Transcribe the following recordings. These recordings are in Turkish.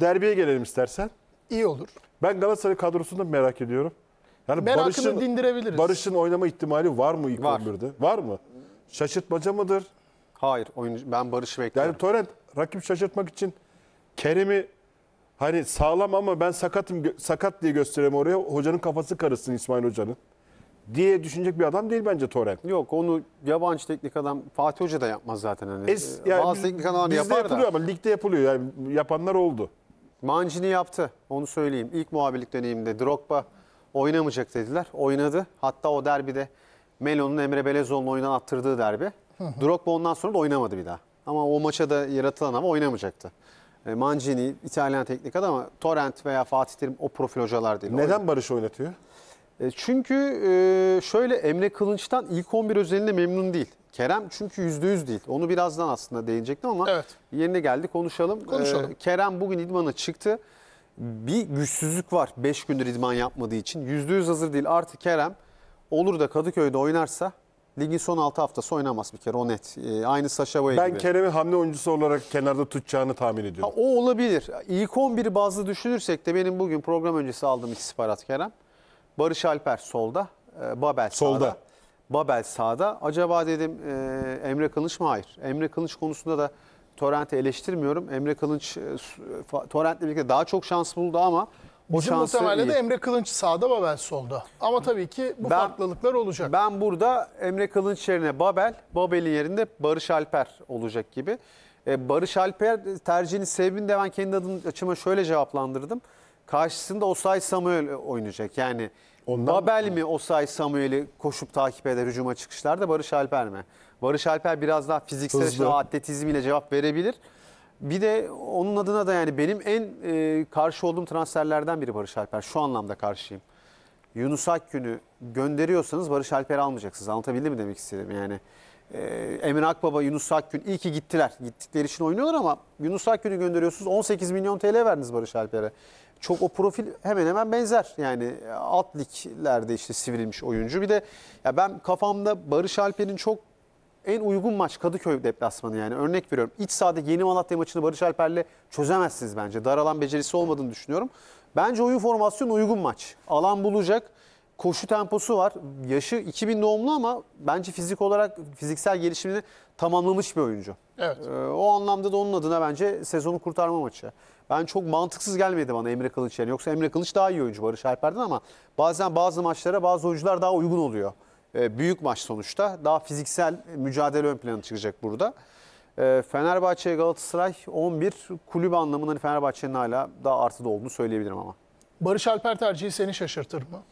Derbiye gelelim istersen. İyi olur. Ben Galatasaray kadrosunu merak ediyorum. Yani Merakını Barış'ın, dindirebiliriz. Barış'ın oynama ihtimali var mı ilk Var. 11'de? Var mı? Şaşırtmaca mıdır? Hayır oyuncu ben Barış'ı bekliyorum. Yani Torrent rakip şaşırtmak için Kerem'i hani sağlam ama ben sakatım sakat diye göstereyim oraya. Hocanın kafası karışsın İsmail Hoca'nın diye düşünecek bir adam değil bence Torrent. Yok onu yabancı teknik adam Fatih Hoca da yapmaz zaten. Hani. Es, yani Bazı biz- teknik adamlar yapar da. yapılıyor ama ligde yapılıyor. Yani yapanlar oldu. Mancini yaptı. Onu söyleyeyim. İlk muhabirlik döneminde Drogba oynamayacak dediler. Oynadı. Hatta o derbide Melo'nun Emre Belezoğlu'nun oyuna attırdığı derbi. Drogba ondan sonra da oynamadı bir daha. Ama o maça da yaratılan ama oynamayacaktı. E, Mancini İtalyan teknik adam Torrent veya Fatih Terim o profil hocalar değil. Neden Barış oynatıyor? E, çünkü e, şöyle Emre Kılınç'tan ilk 11 özelinde memnun değil. Kerem çünkü %100 değil. Onu birazdan aslında değinecektim ama evet. yerine geldi konuşalım. E, konuşalım. Kerem bugün idmana çıktı. Bir güçsüzlük var 5 gündür idman yapmadığı için. %100 hazır değil. Artı Kerem olur da Kadıköy'de oynarsa Ligin son 6 haftası oynamaz bir kere o net. aynı Sasha Boy ben gibi. Ben Kerem'i hamle oyuncusu olarak kenarda tutacağını tahmin ediyorum. Ha, o olabilir. İlk 11'i bazı düşünürsek de benim bugün program öncesi aldığım istihbarat Kerem. Barış Alper solda, e, Babel solda. sağda. Babel sağda. Acaba dedim e, Emre Kılıç mı? Hayır. Emre Kılıç konusunda da Torrent'i eleştirmiyorum. Emre Kılıç e, Torrent'le birlikte daha çok şans buldu ama o Bizim şansı muhtemelen de Emre Kılıç sağda Babel solda. Ama tabii ki bu Ben- farklılıklar olacak. Ben burada Emre Kılıç yerine Babel, Babel'in yerinde Barış Alper olacak gibi. E, Barış Alper tercihinin sebebini de ben kendi adım açıma şöyle cevaplandırdım. Karşısında Osay Samuel oynayacak. Yani Ondan Babel mi Osay Samuel'i koşup takip eder hücuma çıkışlarda Barış Alper mi? Barış Alper biraz daha fiziksel Hızlı. atletizmiyle cevap verebilir. Bir de onun adına da yani benim en e, karşı olduğum transferlerden biri Barış Alper. Şu anlamda karşıyım. Yunus Akgün'ü gönderiyorsanız Barış Alper'i almayacaksınız. Anlatabildim mi demek istedim yani. E, Emin Akbaba, Yunus Akgün iyi ki gittiler. Gittikleri için oynuyorlar ama Yunus Akgün'ü gönderiyorsunuz. 18 milyon TL verdiniz Barış Alper'e çok o profil hemen hemen benzer. Yani e, alt liglerde işte sivrilmiş oyuncu. Bir de ya ben kafamda Barış Alper'in çok en uygun maç Kadıköy deplasmanı yani. Örnek veriyorum. İç sahada yeni Malatya maçını Barış Alper'le çözemezsiniz bence. Dar alan becerisi olmadığını düşünüyorum. Bence oyun formasyonu uygun maç. Alan bulacak koşu temposu var. Yaşı 2000 doğumlu ama bence fizik olarak fiziksel gelişimini tamamlamış bir oyuncu. Evet. Ee, o anlamda da onun adına bence sezonu kurtarma maçı. Ben çok mantıksız gelmedi bana Emre Kılıç yani. Yoksa Emre Kılıç daha iyi oyuncu Barış Alper'den ama bazen bazı maçlara bazı oyuncular daha uygun oluyor. Ee, büyük maç sonuçta. Daha fiziksel mücadele ön plana çıkacak burada. Ee, Fenerbahçe Galatasaray 11 kulüp anlamında hani Fenerbahçe'nin hala daha artıda olduğunu söyleyebilirim ama. Barış Alper tercihi seni şaşırtır mı?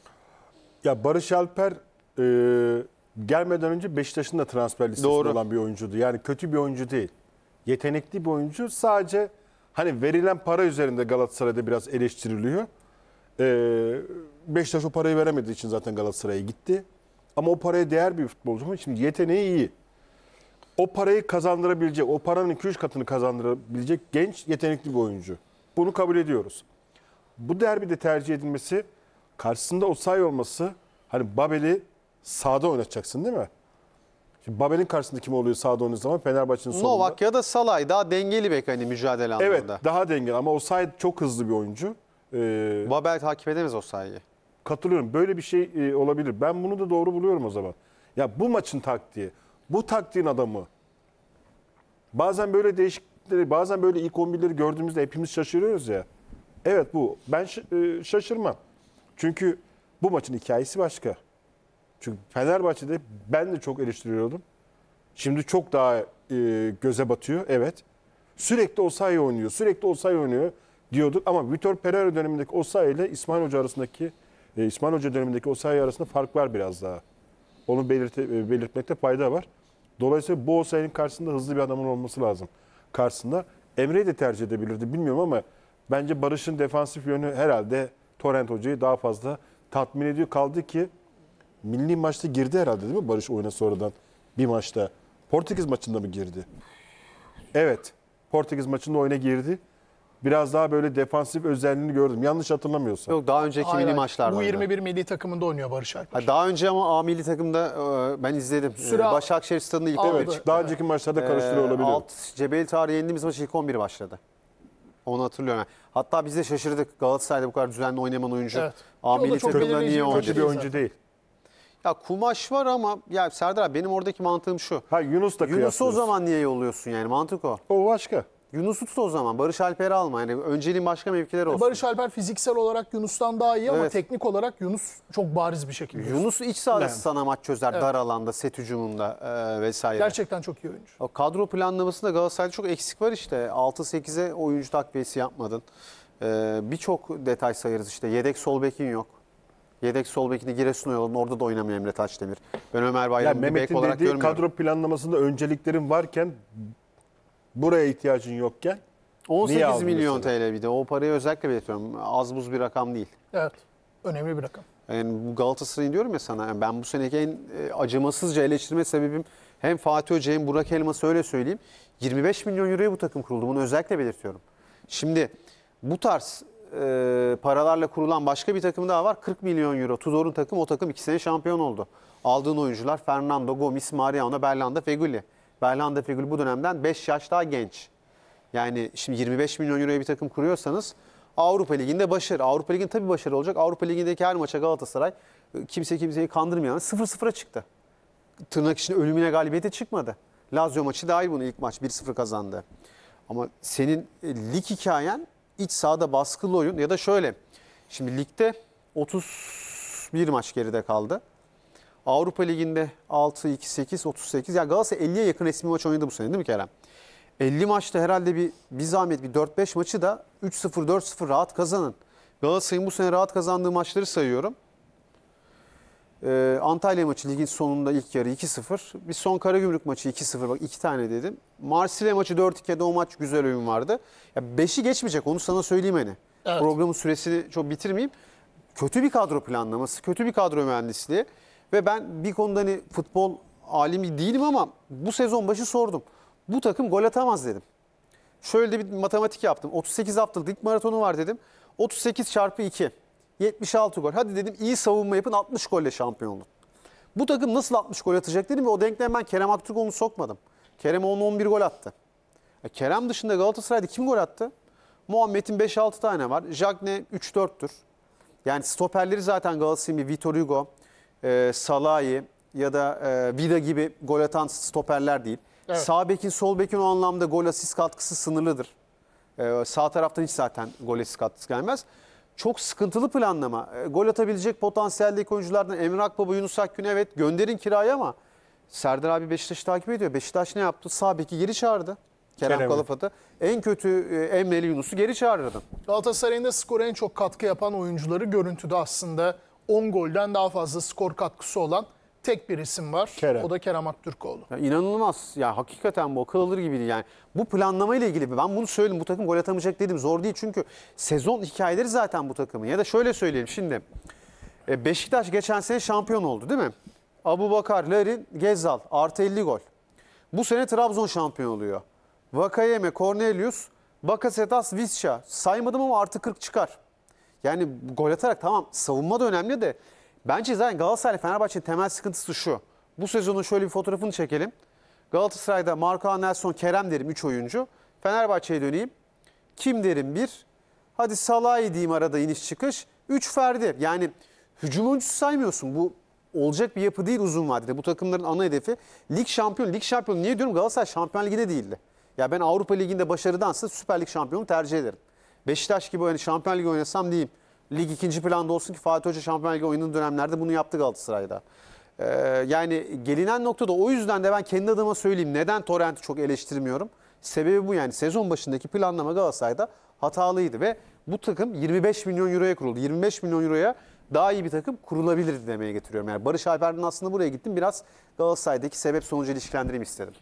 Ya Barış Alper e, gelmeden önce Beşiktaş'ın da transfer listesinde Doğru. olan bir oyuncuydu. Yani kötü bir oyuncu değil. Yetenekli bir oyuncu. Sadece hani verilen para üzerinde Galatasaray'da biraz eleştiriliyor. E, Beşiktaş o parayı veremediği için zaten Galatasaray'a gitti. Ama o paraya değer bir futbolcu mu? Şimdi yeteneği iyi. O parayı kazandırabilecek, o paranın 2-3 katını kazandırabilecek genç, yetenekli bir oyuncu. Bunu kabul ediyoruz. Bu derbide tercih edilmesi karşısında Osay olması hani Babel'i sağda oynatacaksın değil mi? Şimdi Babel'in karşısında kim oluyor sağda oynadığı zaman Fenerbahçe'nin solunda. Novak ya da Salay daha dengeli bek hani mücadele anlamında. Evet daha dengeli ama Osay çok hızlı bir oyuncu. Ee, Babel takip edemez Osay'ı. Katılıyorum böyle bir şey e, olabilir. Ben bunu da doğru buluyorum o zaman. Ya bu maçın taktiği, bu taktiğin adamı. Bazen böyle değişiklikleri, bazen böyle ilk 11'leri gördüğümüzde hepimiz şaşırıyoruz ya. Evet bu. Ben e, şaşırmam. Çünkü bu maçın hikayesi başka. Çünkü Fenerbahçe'de ben de çok eleştiriyordum. Şimdi çok daha e, göze batıyor. Evet. Sürekli O'Say oynuyor. Sürekli O'Say oynuyor diyorduk. Ama Vitor Pereira dönemindeki O'Say ile İsmail Hoca arasındaki e, İsmail Hoca dönemindeki O'Say arasında fark var biraz daha. Onu belirte, e, belirtmekte fayda var. Dolayısıyla bu O'Say'ın karşısında hızlı bir adamın olması lazım. Karşısında Emre'yi de tercih edebilirdi bilmiyorum ama bence Barış'ın defansif yönü herhalde Torrent Hoca'yı daha fazla tatmin ediyor. Kaldı ki milli maçta girdi herhalde değil mi Barış oyuna sonradan bir maçta? Portekiz maçında mı girdi? Evet. Portekiz maçında oyuna girdi. Biraz daha böyle defansif özelliğini gördüm. Yanlış hatırlamıyorsam. Yok daha önceki Hayır, milli maçlarda. Bu 21 milli takımında oynuyor Barış Alper. Daha önce ama A milli takımda e, ben izledim. E, Süre- Başakşehir stadında ilk Evet. Aldı. Daha önceki maçlarda e, karıştırıyor olabilir. Alt Cebel Tarih'e indiğimiz maç ilk 11 başladı. Onu hatırlıyorum. Hatta biz de şaşırdık. Galatasaray'da bu kadar düzenli oynayan oyuncu. Evet. A milli takımda niye oynuyor? Kötü bir oyuncu değil. Ya kumaş var ama ya Serdar abi benim oradaki mantığım şu. Ha Yunus da Yunus'u o zaman niye yolluyorsun yani mantık o. O başka. Yunus'u tut o zaman. Barış Alper'i alma. Yani önceliğin başka mevkiler olsun. Barış Alper fiziksel olarak Yunus'tan daha iyi ama teknik olarak Yunus çok bariz bir şekilde. Yunus iç sahası Yani. sana maç çözer dar alanda, set hücumunda e, vesaire. Gerçekten çok iyi oyuncu. O kadro planlamasında Galatasaray'da çok eksik var işte. 6-8'e oyuncu takviyesi yapmadın. Ee, Birçok detay sayarız işte. Yedek sol bekin yok. Yedek sol bekini giresun oyalım Orada da oynamıyor Emre Taşdemir. Ben Ömer Bayram'ı Yani bek Mehmet'in olarak dediği görmüyorum. kadro planlamasında önceliklerin varken buraya ihtiyacın yokken 18 milyon TL bir de o parayı özellikle belirtiyorum. Az buz bir rakam değil. Evet. Önemli bir rakam. Yani bu Galatasaray'ın diyorum ya sana yani ben bu seneki en e, acımasızca eleştirme sebebim hem Fatih Hoca hem Burak Elmas'ı öyle söyleyeyim. 25 milyon euroya bu takım kuruldu. Bunu özellikle belirtiyorum. Şimdi bu tarz e, paralarla kurulan başka bir takım daha var. 40 milyon euro. Tudor'un takım o takım 2 sene şampiyon oldu. Aldığın oyuncular Fernando, Gomis, Mariano, Berlanda, Feguli. Berlanda Fegül bu dönemden 5 yaş daha genç. Yani şimdi 25 milyon euroya bir takım kuruyorsanız Avrupa Ligi'nde başarı. Avrupa Ligi'nde tabii başarı olacak. Avrupa Ligi'ndeki her maça Galatasaray ıı, kimse kimseyi kandırmayan 0-0'a çıktı. Tırnak içinde ölümüne galibiyete çıkmadı. Lazio maçı dahil bunu ilk maç 1-0 kazandı. Ama senin e, lig hikayen iç sahada baskılı oyun ya da şöyle. Şimdi ligde 31 maç geride kaldı. Avrupa Ligi'nde 6, 2, 8, 38. ya Galatasaray 50'ye yakın resmi maç oynadı bu sene değil mi Kerem? 50 maçta herhalde bir, bir zahmet bir 4-5 maçı da 3-0, 4-0 rahat kazanın. Galatasaray'ın bu sene rahat kazandığı maçları sayıyorum. Ee, Antalya maçı ligin sonunda ilk yarı 2-0. Bir son Karagümrük maçı 2-0 bak 2 tane dedim. Marsilya maçı 4-2'de o maç güzel oyun vardı. Ya 5'i geçmeyecek onu sana söyleyeyim hani. Evet. Programın süresini çok bitirmeyeyim. Kötü bir kadro planlaması, kötü bir kadro mühendisliği. Ve ben bir konuda hani futbol alimi değilim ama bu sezon başı sordum. Bu takım gol atamaz dedim. Şöyle de bir matematik yaptım. 38 haftalık lig maratonu var dedim. 38 çarpı 2. 76 gol. Hadi dedim iyi savunma yapın 60 golle şampiyon olun. Bu takım nasıl 60 gol atacak dedim ve o denklem ben Kerem Aktürkoğlu'nu sokmadım. Kerem 10-11 gol attı. E, Kerem dışında Galatasaray'da kim gol attı? Muhammed'in 5-6 tane var. Jagne 3-4'tür. Yani stoperleri zaten Galatasaray'ın Vitor Hugo, e, Salahi ya da e, Vida gibi gol atan stoperler değil. Evet. Sağ bekin, sol bekin o anlamda gol asist katkısı sınırlıdır. E, sağ taraftan hiç zaten gol asist katkısı gelmez. Çok sıkıntılı planlama. E, gol atabilecek potansiyeldeki oyunculardan Emir Akbaba, Yunus Akgün evet gönderin kiraya ama Serdar abi Beşiktaş'ı takip ediyor. Beşiktaş ne yaptı? Sağ beki geri çağırdı. Kerem, Kerem. Kalafat'ı. En kötü e, Emre'li Yunus'u geri çağırdı. Galatasaray'ın da skora en çok katkı yapan oyuncuları görüntüde aslında 10 golden daha fazla skor katkısı olan tek bir isim var. Kerem. O da Kerem Aktürkoğlu. Ya inanılmaz. Ya hakikaten bu akıl alır gibiydi yani. Bu planlama ile ilgili ben bunu söyleyeyim, Bu takım gol atamayacak dedim. Zor değil çünkü sezon hikayeleri zaten bu takımın. Ya da şöyle söyleyeyim şimdi. E, Beşiktaş geçen sene şampiyon oldu değil mi? Abu Bakar, Larin, Gezzal artı 50 gol. Bu sene Trabzon şampiyon oluyor. Vakayeme, Cornelius, Bakasetas, Visca. Saymadım ama artı 40 çıkar. Yani gol atarak tamam savunma da önemli de bence zaten Galatasaray Fenerbahçe'nin temel sıkıntısı şu. Bu sezonun şöyle bir fotoğrafını çekelim. Galatasaray'da Marko Nelson, Kerem derim 3 oyuncu. Fenerbahçe'ye döneyim. Kim derim 1. Hadi Salah'ı diyeyim arada iniş çıkış. 3 Ferdi. Yani hücum oyuncusu saymıyorsun. Bu olacak bir yapı değil uzun vadede. Bu takımların ana hedefi lig şampiyon. Lig şampiyonu niye diyorum Galatasaray Şampiyon Ligi'de değildi. Ya ben Avrupa Ligi'nde başarıdansa Süper Lig şampiyonu tercih ederim. Beşiktaş gibi yani Şampiyon Ligi oynasam diyeyim. Lig ikinci planda olsun ki Fatih Hoca Şampiyon Ligi oynadığı dönemlerde bunu yaptı Galatasaray'da. Ee, yani gelinen noktada o yüzden de ben kendi adıma söyleyeyim. Neden Torrent'i çok eleştirmiyorum? Sebebi bu yani. Sezon başındaki planlama Galatasaray'da hatalıydı ve bu takım 25 milyon euroya kuruldu. 25 milyon euroya daha iyi bir takım kurulabilirdi demeye getiriyorum. Yani Barış Alper'in aslında buraya gittim biraz Galatasaray'daki sebep sonucu ilişkilendireyim istedim.